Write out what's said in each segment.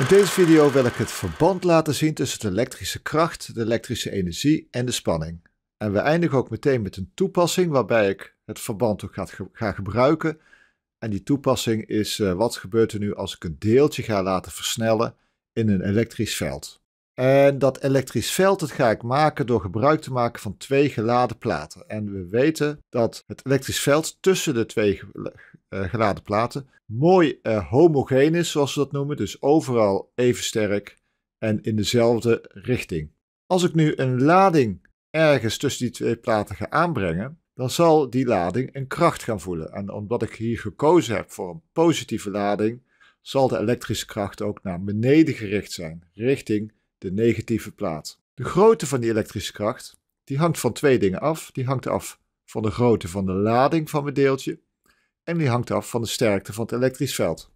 In deze video wil ik het verband laten zien tussen de elektrische kracht, de elektrische energie en de spanning. En we eindigen ook meteen met een toepassing waarbij ik het verband ook ga, ga gebruiken. En die toepassing is eh, wat gebeurt er nu als ik een deeltje ga laten versnellen in een elektrisch veld. En dat elektrisch veld dat ga ik maken door gebruik te maken van twee geladen platen. En we weten dat het elektrisch veld tussen de twee eh, geladen platen mooi eh, homogeen is, zoals we dat noemen. Dus overal even sterk en in dezelfde richting. Als ik nu een lading ergens tussen die twee platen ga aanbrengen, dan zal die lading een kracht gaan voelen. En omdat ik hier gekozen heb voor een positieve lading, zal de elektrische kracht ook naar beneden gericht zijn, richting de negatieve plaat. De grootte van die elektrische kracht die hangt van twee dingen af. Die hangt af van de grootte van de lading van mijn deeltje en die hangt af van de sterkte van het elektrisch veld.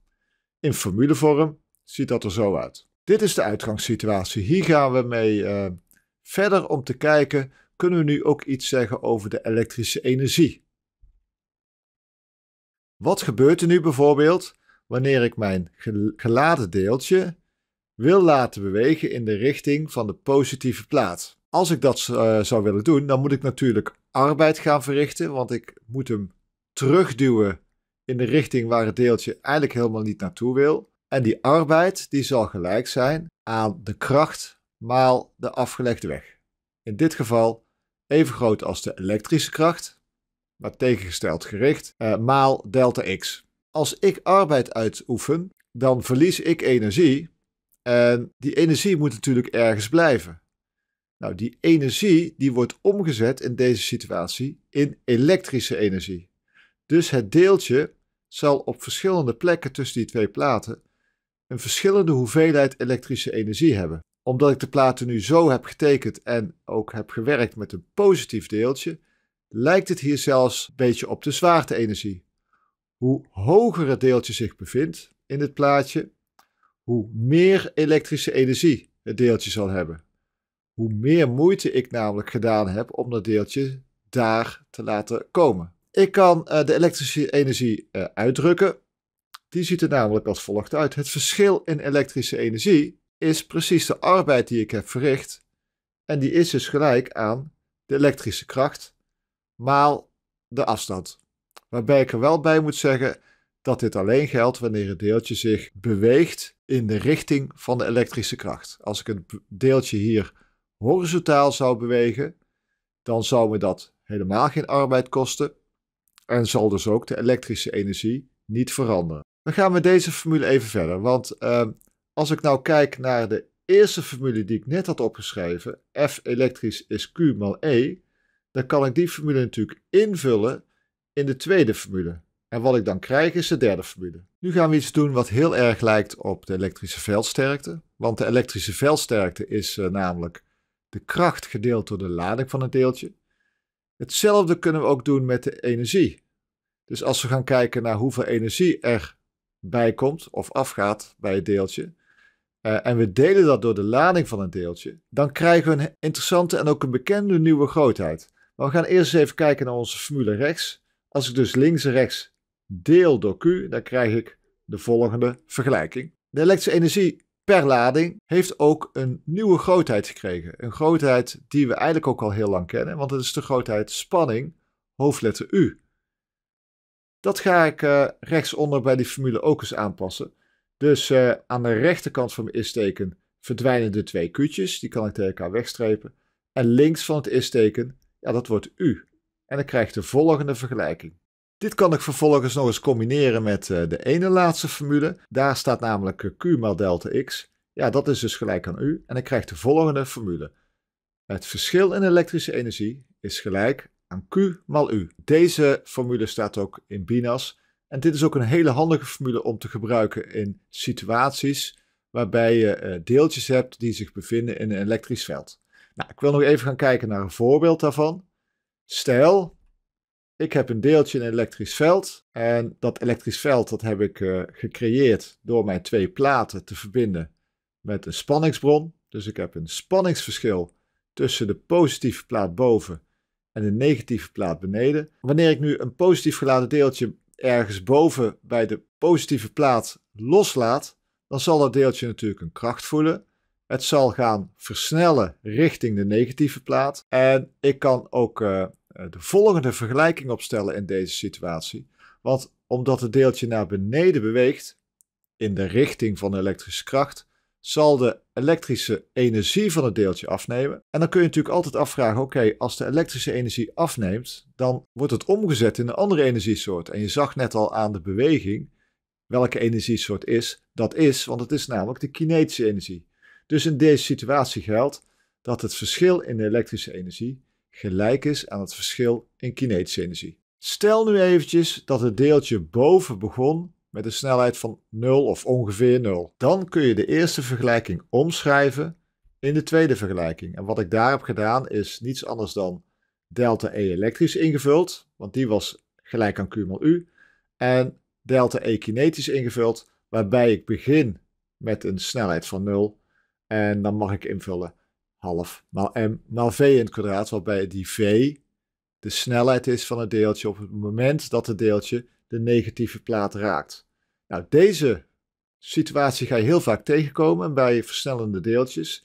In formulevorm ziet dat er zo uit. Dit is de uitgangssituatie. Hier gaan we mee eh, verder om te kijken, kunnen we nu ook iets zeggen over de elektrische energie? Wat gebeurt er nu bijvoorbeeld wanneer ik mijn geladen deeltje wil laten bewegen in de richting van de positieve plaat. Als ik dat eh, zou willen doen, dan moet ik natuurlijk arbeid gaan verrichten, want ik moet hem terugduwen in de richting waar het deeltje eigenlijk helemaal niet naartoe wil. En die arbeid die zal gelijk zijn aan de kracht maal de afgelegde weg. In dit geval even groot als de elektrische kracht, maar tegengesteld gericht, eh, maal delta x. Als ik arbeid uitoefen, dan verlies ik energie en die energie moet natuurlijk ergens blijven. Nou, die energie die wordt omgezet in deze situatie in elektrische energie. Dus het deeltje zal op verschillende plekken tussen die twee platen een verschillende hoeveelheid elektrische energie hebben. Omdat ik de platen nu zo heb getekend en ook heb gewerkt met een positief deeltje, lijkt het hier zelfs een beetje op de zwaarte-energie. Hoe hoger het deeltje zich bevindt in het plaatje, hoe meer elektrische energie het deeltje zal hebben. Hoe meer moeite ik namelijk gedaan heb om dat deeltje daar te laten komen. Ik kan eh, de elektrische energie eh, uitdrukken. Die ziet er namelijk als volgt uit. Het verschil in elektrische energie is precies de arbeid die ik heb verricht. En die is dus gelijk aan de elektrische kracht maal de afstand. Waarbij ik er wel bij moet zeggen dat dit alleen geldt wanneer het deeltje zich beweegt in de richting van de elektrische kracht. Als ik het deeltje hier horizontaal zou bewegen, dan zou me dat helemaal geen arbeid kosten en zal dus ook de elektrische energie niet veranderen. Dan gaan met deze formule even verder, want ehm, als ik nou kijk naar de eerste formule die ik net had opgeschreven, F elektrisch is Q maal E, dan kan ik die formule natuurlijk invullen in de tweede formule. En wat ik dan krijg is de derde formule. Nu gaan we iets doen wat heel erg lijkt op de elektrische veldsterkte. Want de elektrische veldsterkte is eh, namelijk de kracht gedeeld door de lading van een deeltje. Hetzelfde kunnen we ook doen met de energie. Dus als we gaan kijken naar hoeveel energie er bijkomt of afgaat bij het deeltje, eh, en we delen dat door de lading van een deeltje, dan krijgen we een interessante en ook een bekende nieuwe grootheid. Maar we gaan eerst eens even kijken naar onze formule rechts. Als ik dus links en rechts deel door Q, dan krijg ik de volgende vergelijking. De elektrische energie per lading heeft ook een nieuwe grootheid gekregen. Een grootheid die we eigenlijk ook al heel lang kennen, want het is de grootheid spanning, hoofdletter U. Dat ga ik uh, rechtsonder bij die formule ook eens aanpassen. Dus eh, aan de rechterkant van mijn is-teken verdwijnen de twee Q'tjes, die kan ik tegen elkaar wegstrepen. En links van het is-teken, ja dat wordt U. En dan krijg ik de volgende vergelijking. Dit kan ik vervolgens nog eens combineren met eh, de ene laatste formule. Daar staat namelijk eh, Q maal delta x. Ja, dat is dus gelijk aan U. En ik krijg de volgende formule. Het verschil in elektrische energie is gelijk aan Q maal U. Deze formule staat ook in BINAS. En dit is ook een hele handige formule om te gebruiken in situaties waarbij je eh, deeltjes hebt die zich bevinden in een elektrisch veld. Nou, ik wil nog even gaan kijken naar een voorbeeld daarvan. Stel, ik heb een deeltje in een elektrisch veld. En dat elektrisch veld dat heb ik eh, gecreëerd door mijn twee platen te verbinden met een spanningsbron. Dus ik heb een spanningsverschil tussen de positieve plaat boven en de negatieve plaat beneden. Wanneer ik nu een positief geladen deeltje ergens boven bij de positieve plaat loslaat, dan zal dat deeltje natuurlijk een kracht voelen. Het zal gaan versnellen richting de negatieve plaat. En ik kan ook eh, eh, de volgende vergelijking opstellen in deze situatie. Want omdat het deeltje naar beneden beweegt, in de richting van de elektrische kracht, zal de elektrische energie van het deeltje afnemen. En dan kun je natuurlijk altijd afvragen, oké, als de elektrische energie afneemt, dan wordt het omgezet in een andere energiesoort. En je zag net al aan de beweging welke energiesoort is. Dat is, want het is namelijk de kinetische energie. Dus in deze situatie geldt dat het verschil in de elektrische energie gelijk is aan het verschil in kinetische energie. Stel nu eventjes dat het deeltje boven begon met een snelheid van 0 of ongeveer 0. Dan kun je de eerste vergelijking omschrijven in de tweede vergelijking. En wat ik daar heb gedaan is niets anders dan delta E elektrisch ingevuld, want die was gelijk aan Q mal U. En delta E kinetisch ingevuld, waarbij ik begin met een snelheid van 0 en dan mag ik invullen half maal m maal v in het kwadraat, waarbij die v de snelheid is van het deeltje op het moment dat het deeltje de negatieve plaat raakt. Nou, deze situatie ga je heel vaak tegenkomen bij versnellende deeltjes.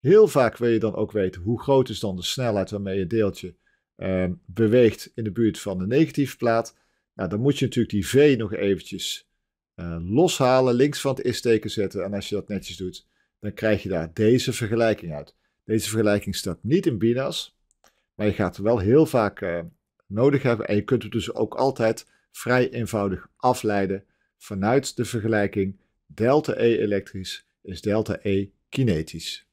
Heel vaak wil je dan ook weten hoe groot is dan de snelheid waarmee je deeltje ehm, beweegt in de buurt van de negatieve plaat. Nou, dan moet je natuurlijk die v nog eventjes eh, loshalen, links van het is-teken zetten. En als je dat netjes doet, dan krijg je daar deze vergelijking uit. Deze vergelijking staat niet in Binas, maar je gaat wel heel vaak eh, nodig hebben. En je kunt het dus ook altijd vrij eenvoudig afleiden vanuit de vergelijking delta E elektrisch is delta E kinetisch.